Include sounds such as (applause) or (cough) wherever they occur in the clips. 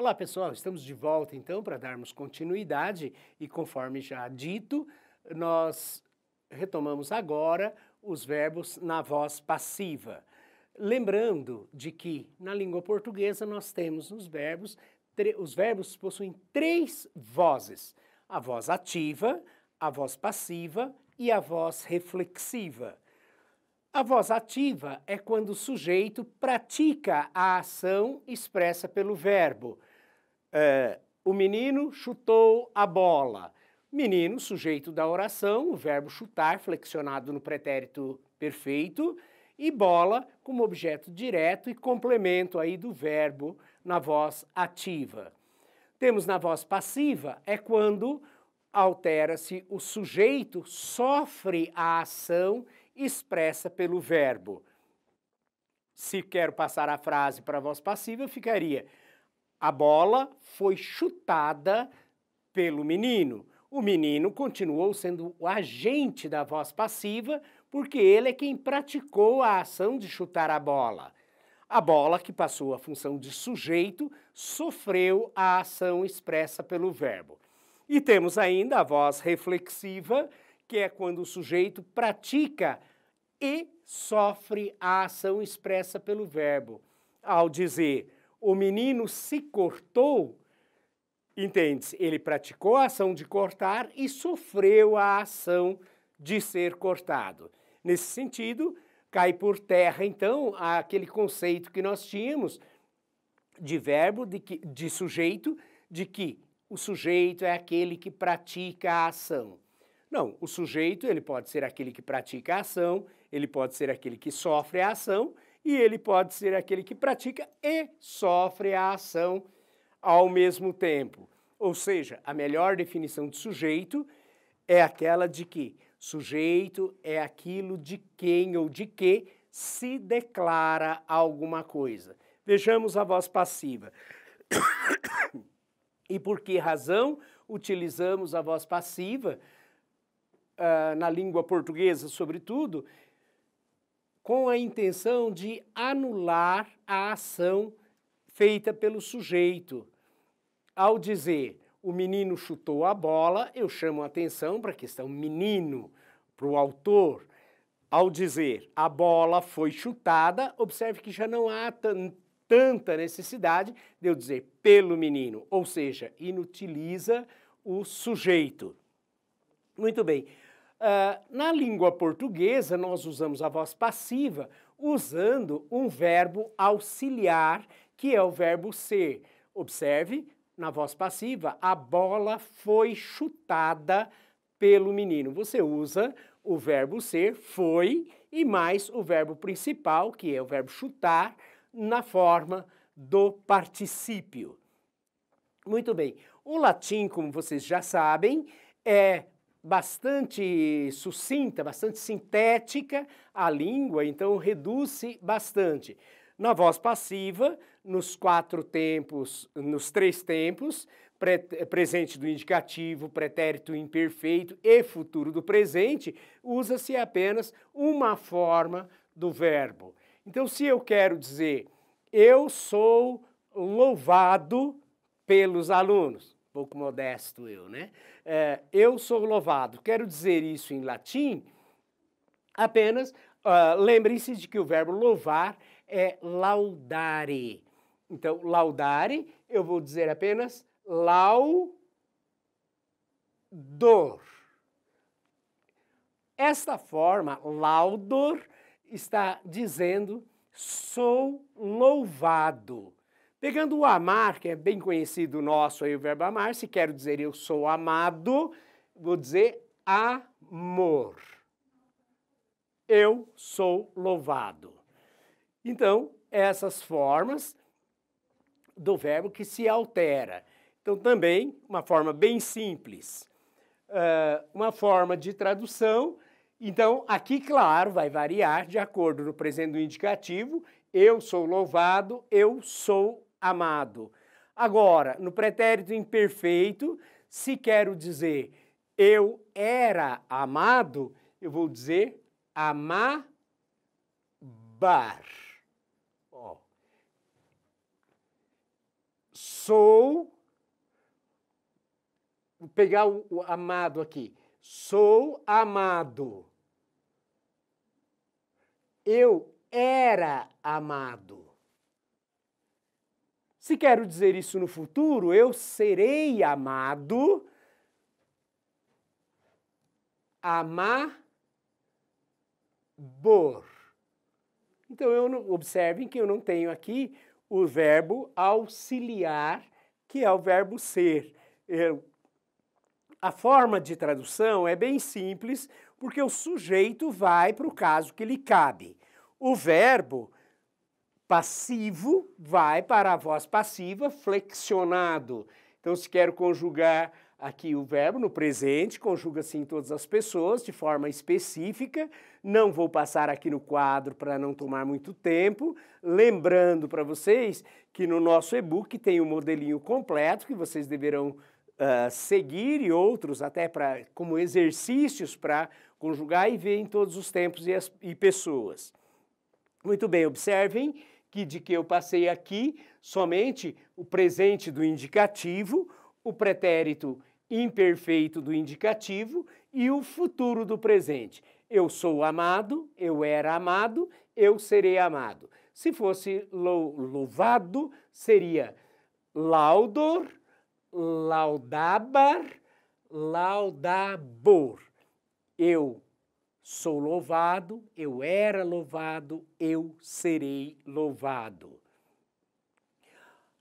Olá pessoal, estamos de volta então para darmos continuidade e conforme já dito, nós retomamos agora os verbos na voz passiva. Lembrando de que na língua portuguesa nós temos os verbos, os verbos possuem três vozes: a voz ativa, a voz passiva e a voz reflexiva. A voz ativa é quando o sujeito pratica a ação expressa pelo verbo é, o menino chutou a bola. Menino, sujeito da oração, o verbo chutar, flexionado no pretérito perfeito, e bola como objeto direto e complemento aí do verbo na voz ativa. Temos na voz passiva é quando altera-se o sujeito, sofre a ação expressa pelo verbo. Se quero passar a frase para a voz passiva, ficaria: a bola foi chutada pelo menino. O menino continuou sendo o agente da voz passiva, porque ele é quem praticou a ação de chutar a bola. A bola, que passou a função de sujeito, sofreu a ação expressa pelo verbo. E temos ainda a voz reflexiva, que é quando o sujeito pratica e sofre a ação expressa pelo verbo. Ao dizer o menino se cortou, entende-se, ele praticou a ação de cortar e sofreu a ação de ser cortado. Nesse sentido, cai por terra, então, aquele conceito que nós tínhamos de verbo, de, que, de sujeito, de que o sujeito é aquele que pratica a ação. Não, o sujeito ele pode ser aquele que pratica a ação, ele pode ser aquele que sofre a ação, e ele pode ser aquele que pratica e sofre a ação ao mesmo tempo. Ou seja, a melhor definição de sujeito é aquela de que sujeito é aquilo de quem ou de que se declara alguma coisa. Vejamos a voz passiva. (coughs) e por que razão utilizamos a voz passiva, uh, na língua portuguesa, sobretudo, com a intenção de anular a ação feita pelo sujeito. Ao dizer o menino chutou a bola, eu chamo a atenção para a questão menino, para o autor. Ao dizer a bola foi chutada, observe que já não há tanta necessidade de eu dizer pelo menino, ou seja, inutiliza o sujeito. Muito bem. Ah, na língua portuguesa, nós usamos a voz passiva usando um verbo auxiliar, que é o verbo ser. Observe, na voz passiva, a bola foi chutada pelo menino. Você usa o verbo ser, foi, e mais o verbo principal, que é o verbo chutar, na forma do particípio. Muito bem. O latim, como vocês já sabem, é bastante sucinta, bastante sintética a língua, então reduz-se bastante. Na voz passiva, nos quatro tempos, nos três tempos, pre presente do indicativo, pretérito imperfeito e futuro do presente, usa-se apenas uma forma do verbo. Então, se eu quero dizer eu sou louvado pelos alunos, pouco modesto eu, né? É, eu sou louvado. Quero dizer isso em latim, apenas uh, lembrem-se de que o verbo louvar é laudare. Então, laudare, eu vou dizer apenas laudor. Esta forma, laudor, está dizendo sou louvado. Pegando o amar, que é bem conhecido nosso aí, o verbo amar, se quero dizer eu sou amado, vou dizer amor. Eu sou louvado. Então, essas formas do verbo que se altera. Então, também uma forma bem simples, uh, uma forma de tradução. Então, aqui, claro, vai variar de acordo no presente do indicativo. Eu sou louvado, eu sou amado. Agora, no pretérito imperfeito, se quero dizer eu era amado, eu vou dizer amar, Oh. Sou, vou pegar o, o amado aqui, sou amado. Eu era amado. Se quero dizer isso no futuro, eu serei amado. Bor. Então, eu não, observem que eu não tenho aqui o verbo auxiliar, que é o verbo ser. Eu, a forma de tradução é bem simples, porque o sujeito vai para o caso que lhe cabe. O verbo passivo vai para a voz passiva, flexionado. Então, se quero conjugar aqui o verbo no presente, conjuga-se em assim todas as pessoas de forma específica. Não vou passar aqui no quadro para não tomar muito tempo. Lembrando para vocês que no nosso e-book tem o um modelinho completo que vocês deverão uh, seguir e outros até para como exercícios para conjugar e ver em todos os tempos e, as, e pessoas. Muito bem, observem que de que eu passei aqui somente o presente do indicativo, o pretérito imperfeito do indicativo e o futuro do presente. Eu sou amado, eu era amado, eu serei amado. Se fosse louvado, seria laudor, laudabar, laudabor. Eu Sou louvado, eu era louvado, eu serei louvado.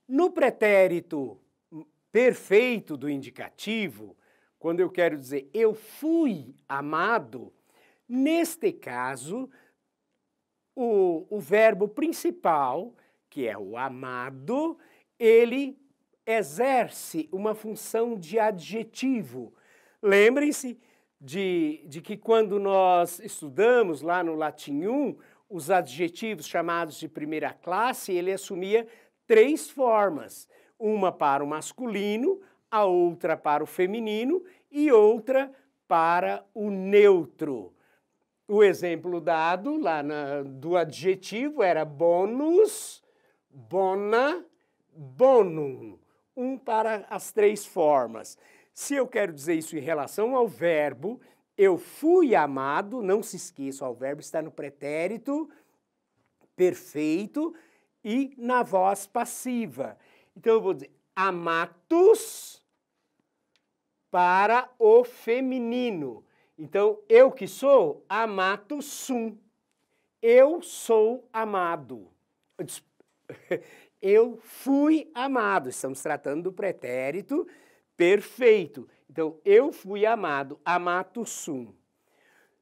No pretérito perfeito do indicativo, quando eu quero dizer eu fui amado, neste caso, o, o verbo principal, que é o amado, ele exerce uma função de adjetivo. Lembrem-se de, de que quando nós estudamos lá no Latim 1, os adjetivos chamados de primeira classe, ele assumia três formas: uma para o masculino, a outra para o feminino e outra para o neutro. O exemplo dado lá na, do adjetivo era bonus, bona, bonum, um para as três formas. Se eu quero dizer isso em relação ao verbo, eu fui amado, não se esqueça, o verbo está no pretérito perfeito e na voz passiva. Então eu vou dizer amatos para o feminino. Então eu que sou amato sum. Eu sou amado. Eu (laughs) fui amado. Estamos tratando do pretérito perfeito. Então, eu fui amado, amato sum.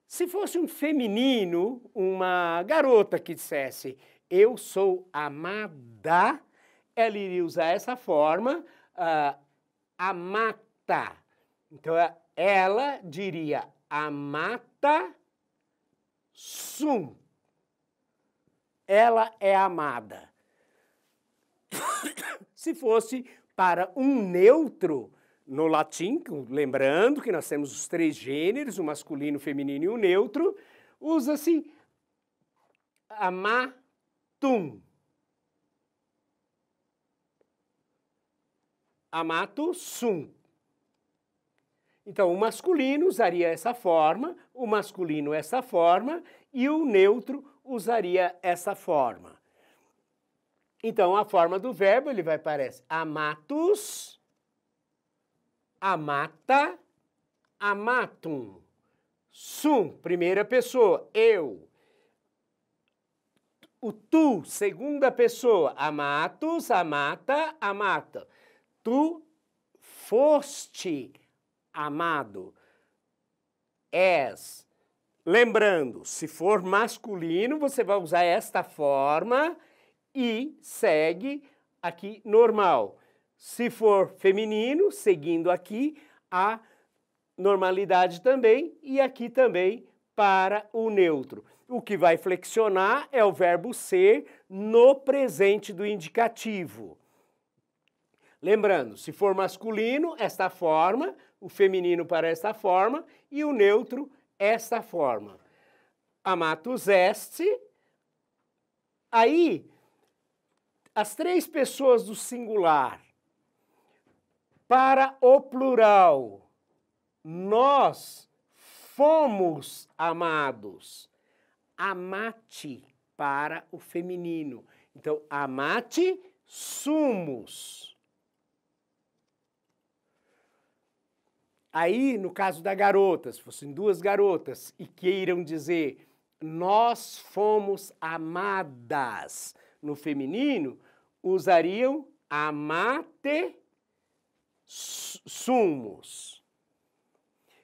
Se fosse um feminino, uma garota que dissesse eu sou amada, ela iria usar essa forma, uh, amata. Então, ela diria amata sum. Ela é amada. (coughs) Se fosse para um neutro, no latim, lembrando que nós temos os três gêneros, o masculino, o feminino e o neutro, usa-se amatum. Amato sum. Então, o masculino usaria essa forma, o masculino essa forma e o neutro usaria essa forma. Então, a forma do verbo ele vai aparecer amatus amata, amatum. Sum, primeira pessoa, eu. O tu, segunda pessoa, amatus, amata, amata. Tu foste amado. És. Lembrando, se for masculino, você vai usar esta forma e segue aqui normal. Se for feminino, seguindo aqui, a normalidade também e aqui também para o neutro. O que vai flexionar é o verbo ser no presente do indicativo. Lembrando, se for masculino, esta forma, o feminino para esta forma e o neutro, esta forma. Amatus est. Aí, as três pessoas do singular para o plural. Nós fomos amados. Amate para o feminino. Então, amate sumos. Aí, no caso da garota, se fossem duas garotas e queiram dizer nós fomos amadas no feminino, usariam amate sumos.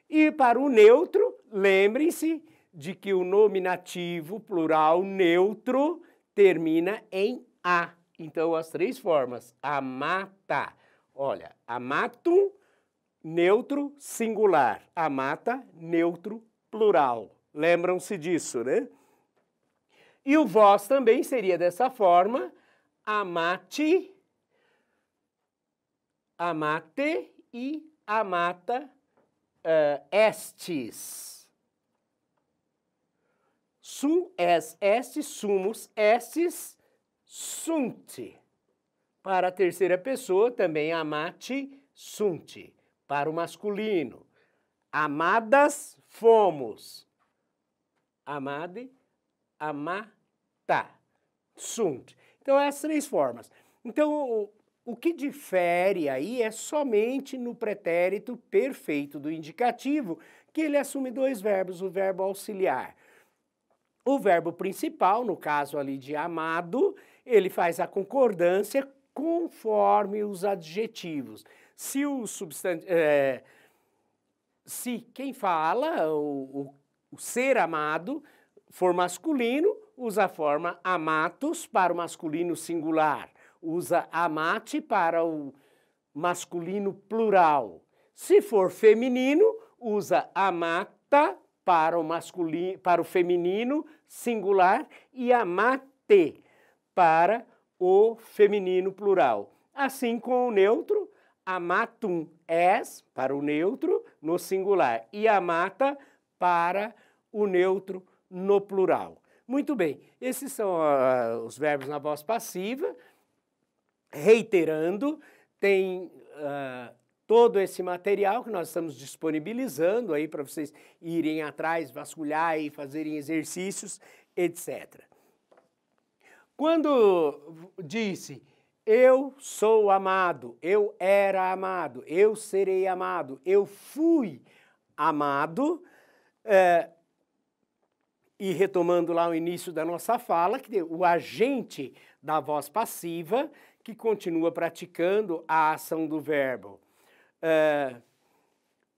E para o neutro, lembrem-se de que o nominativo plural neutro termina em a. Então, as três formas: amata. Olha, amatum, neutro singular. Amata, neutro plural. Lembram-se disso, né? E o vós também seria dessa forma: amate, amate e amata uh, eh, estes. Sum es estes, sumus estes, sunt Para a terceira pessoa também amate, sunt Para o masculino, amadas fomos. Amade, amata, sunt. Então, essas três formas. Então, o que difere aí é somente no pretérito perfeito do indicativo, que ele assume dois verbos, o verbo auxiliar. O verbo principal, no caso ali de amado, ele faz a concordância conforme os adjetivos. Se o substantivo. É, se quem fala, o, o, o ser amado, for masculino, usa a forma amatos para o masculino singular usa amate para o masculino plural. Se for feminino, usa amata para o masculino, para o feminino singular e amate para o feminino plural. Assim com o neutro, amatum es para o neutro no singular e amata para o neutro no plural. Muito bem, esses são uh, os verbos na voz passiva reiterando, tem uh, todo esse material que nós estamos disponibilizando aí para vocês irem atrás, vasculhar e fazerem exercícios, etc. Quando disse eu sou amado, eu era amado, eu serei amado, eu fui amado, é, e retomando lá o início da nossa fala, que o agente da voz passiva que continua praticando a ação do verbo. É,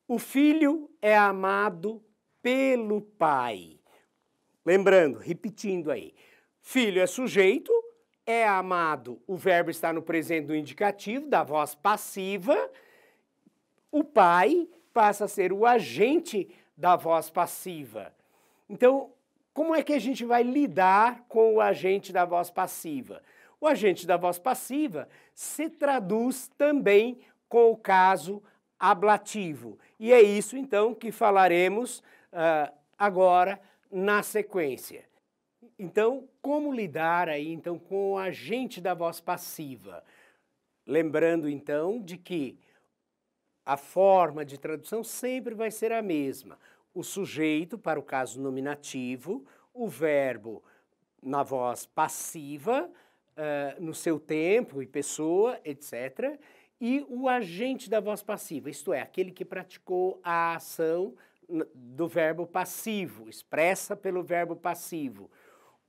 o filho é amado pelo pai. Lembrando, repetindo aí. Filho é sujeito, é amado, o verbo está no presente do indicativo, da voz passiva. O pai passa a ser o agente da voz passiva. Então, como é que a gente vai lidar com o agente da voz passiva? O agente da voz passiva se traduz também com o caso ablativo. E é isso, então, que falaremos uh, agora na sequência. Então, como lidar aí, então, com o agente da voz passiva? Lembrando, então, de que a forma de tradução sempre vai ser a mesma. O sujeito, para o caso nominativo, o verbo na voz passiva, uh, no seu tempo e pessoa, etc. E o agente da voz passiva, isto é, aquele que praticou a ação do verbo passivo, expressa pelo verbo passivo.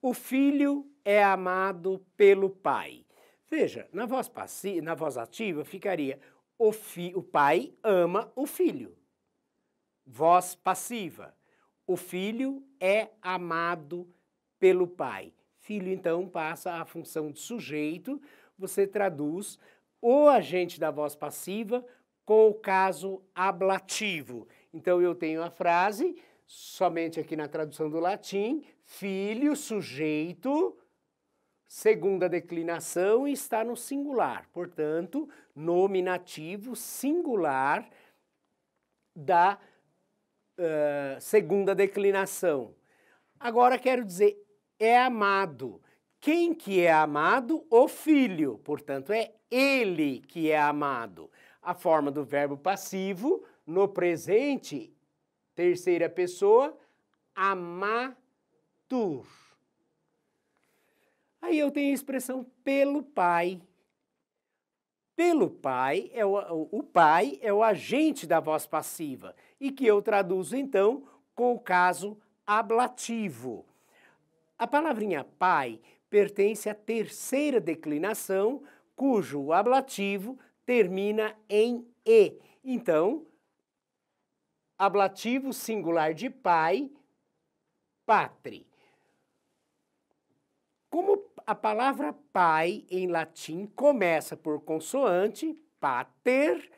O filho é amado pelo pai. Veja, na voz, na voz ativa ficaria o, fi, o pai ama o filho. Voz passiva. O filho é amado pelo pai. Filho, então, passa à função de sujeito, você traduz o agente da voz passiva com o caso ablativo. Então, eu tenho a frase, somente aqui na tradução do latim, filho, sujeito, segunda declinação está no singular, portanto, nominativo singular da uh, segunda declinação. Agora quero dizer é amado. Quem que é amado? O filho. Portanto, é ele que é amado. A forma do verbo passivo no presente, terceira pessoa, amatur. Aí eu tenho a expressão pelo pai. Pelo pai, é o, o pai é o agente da voz passiva e que eu traduzo então com o caso ablativo. A palavrinha pai pertence à terceira declinação, cujo ablativo termina em e. Então, ablativo singular de pai, patre. Como a palavra pai em latim começa por consoante, pater,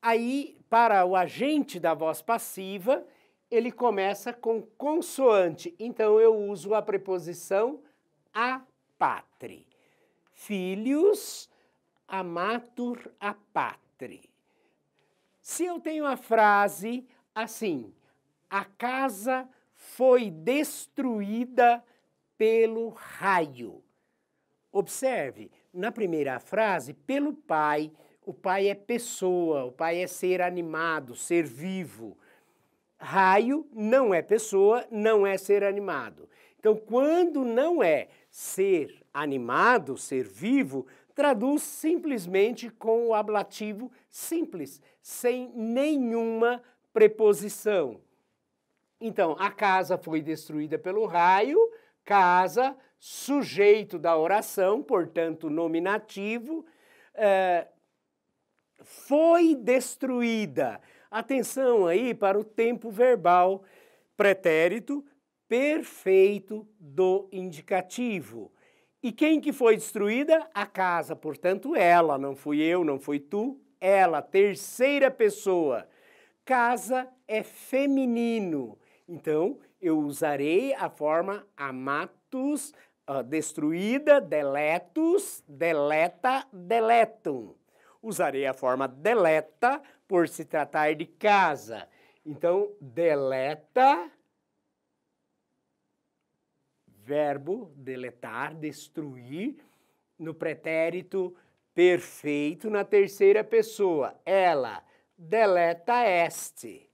aí para o agente da voz passiva, ele começa com consoante. Então eu uso a preposição a patre. Filhos amatur a patre. Se eu tenho a frase assim, a casa foi destruída pelo raio. Observe, na primeira frase, pelo pai, o pai é pessoa, o pai é ser animado, ser vivo raio não é pessoa, não é ser animado. Então, quando não é ser animado, ser vivo, traduz simplesmente com o ablativo simples, sem nenhuma preposição. Então, a casa foi destruída pelo raio, casa, sujeito da oração, portanto, nominativo, é, foi destruída. Atenção aí para o tempo verbal pretérito perfeito do indicativo. E quem que foi destruída? A casa, portanto, ela, não fui eu, não fui tu, ela, terceira pessoa. Casa é feminino. Então, eu usarei a forma amatus, uh, destruída, deletus, deleta, deletum. Usarei a forma deleta por se tratar de casa. Então, deleta, verbo deletar, destruir, no pretérito perfeito, na terceira pessoa. Ela deleta este.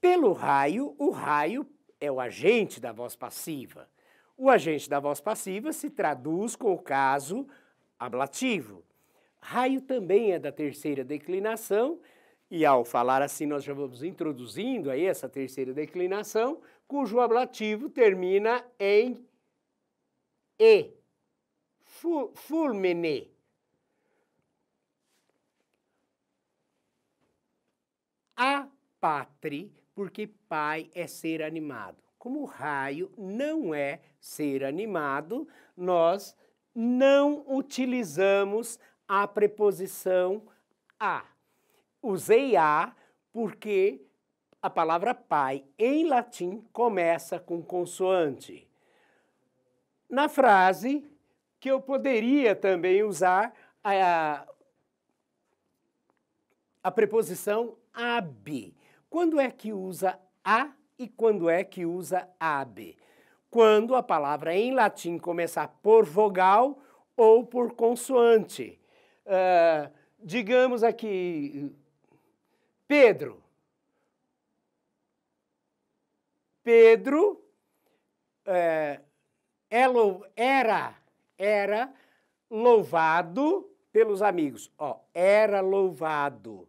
Pelo raio, o raio é o agente da voz passiva. O agente da voz passiva se traduz com o caso ablativo. Raio também é da terceira declinação, e ao falar assim, nós já vamos introduzindo aí essa terceira declinação, cujo ablativo termina em E, fulmine. A patri porque pai é ser animado. Como o raio não é ser animado, nós não utilizamos a preposição a. Usei a porque a palavra pai em latim começa com consoante. Na frase que eu poderia também usar a, a preposição ab. Quando é que usa a e quando é que usa ab? Quando a palavra em latim começar por vogal ou por consoante. Uh, digamos aqui, Pedro. Pedro uh, era, era louvado pelos amigos. Ó, era louvado.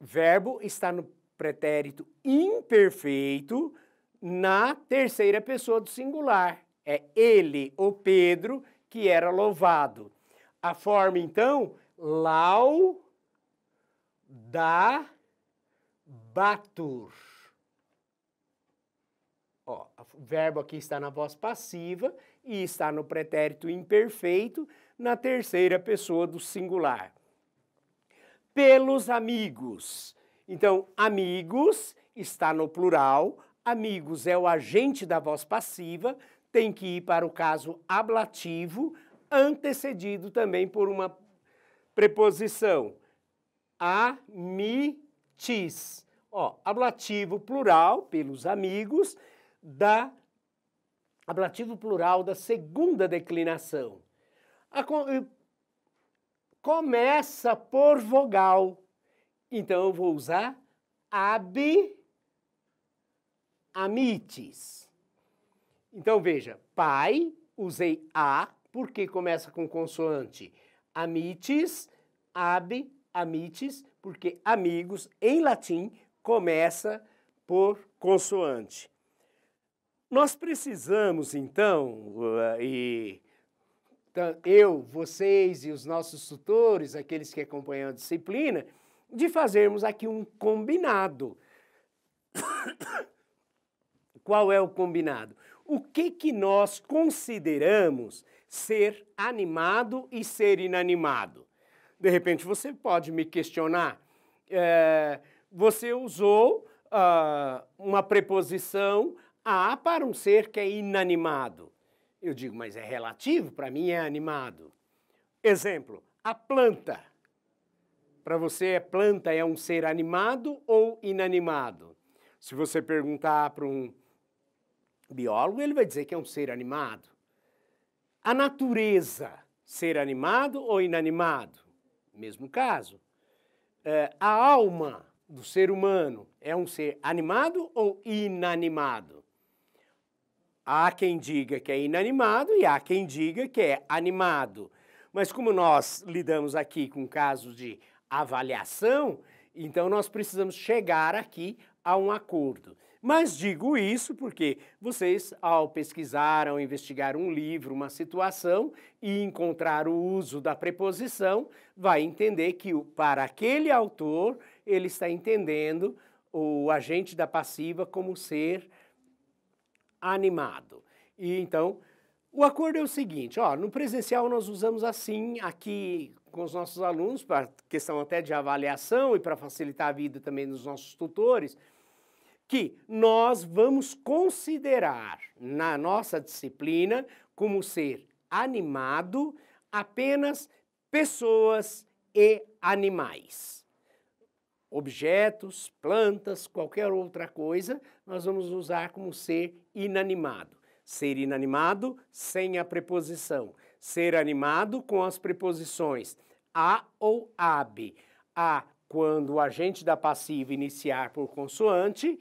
Verbo está no pretérito imperfeito na terceira pessoa do singular. É ele, o Pedro, que era louvado. A forma, então, lau, da, batur. Ó, o verbo aqui está na voz passiva e está no pretérito imperfeito, na terceira pessoa do singular. Pelos amigos. Então, amigos está no plural, amigos é o agente da voz passiva, tem que ir para o caso ablativo, antecedido também por uma preposição. Amitis. Ó, ablativo plural, pelos amigos, da ablativo plural da segunda declinação. A, começa por vogal. Então eu vou usar ab amites. Então veja, pai, usei a porque começa com consoante amites, ab, amites, porque amigos em latim começa por consoante. Nós precisamos então, eh, e eu, vocês e os nossos tutores, aqueles que acompanham a disciplina, de fazermos aqui um combinado. (coughs) Qual é o combinado? O que que nós consideramos ser animado e ser inanimado. De repente você pode me questionar. É, você usou uh, uma preposição a para um ser que é inanimado. Eu digo, mas é relativo, para mim é animado. Exemplo, a planta. Para você, a é planta é um ser animado ou inanimado? Se você perguntar para um biólogo, ele vai dizer que é um ser animado. A natureza, ser animado ou inanimado, mesmo caso. É, a alma do ser humano é um ser animado ou inanimado? Há quem diga que é inanimado e há quem diga que é animado. Mas como nós lidamos aqui com casos de avaliação, então nós precisamos chegar aqui a um acordo. Mas digo isso porque vocês, ao pesquisar, ao investigar um livro, uma situação e encontrar o uso da preposição, vai entender que para aquele autor ele está entendendo o agente da passiva como ser animado. E então o acordo é o seguinte: ó, no presencial nós usamos assim aqui com os nossos alunos para questão até de avaliação e para facilitar a vida também dos nossos tutores que nós vamos considerar na nossa disciplina como ser animado apenas pessoas e animais. Objetos, plantas, qualquer outra coisa, nós vamos usar como ser inanimado. Ser inanimado sem a preposição. Ser animado com as preposições a ou ab. A quando o agente da passiva iniciar por consoante,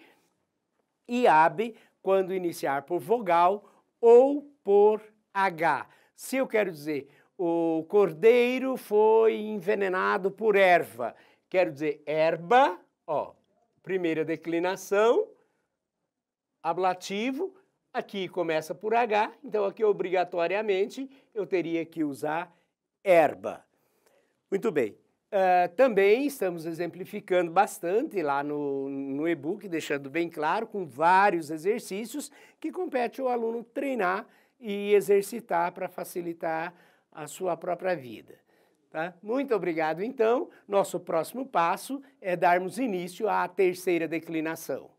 e abe quando iniciar por vogal ou por H. Se eu quero dizer o cordeiro foi envenenado por erva, quero dizer erva, ó, primeira declinação, ablativo, aqui começa por H, então aqui obrigatoriamente eu teria que usar erva. Muito bem. Ah, também estamos exemplificando bastante lá no, no e-book, deixando bem claro, com vários exercícios que compete ao aluno treinar e exercitar para facilitar a sua própria vida. Tá? Muito obrigado, então. Nosso próximo passo é darmos início à terceira declinação.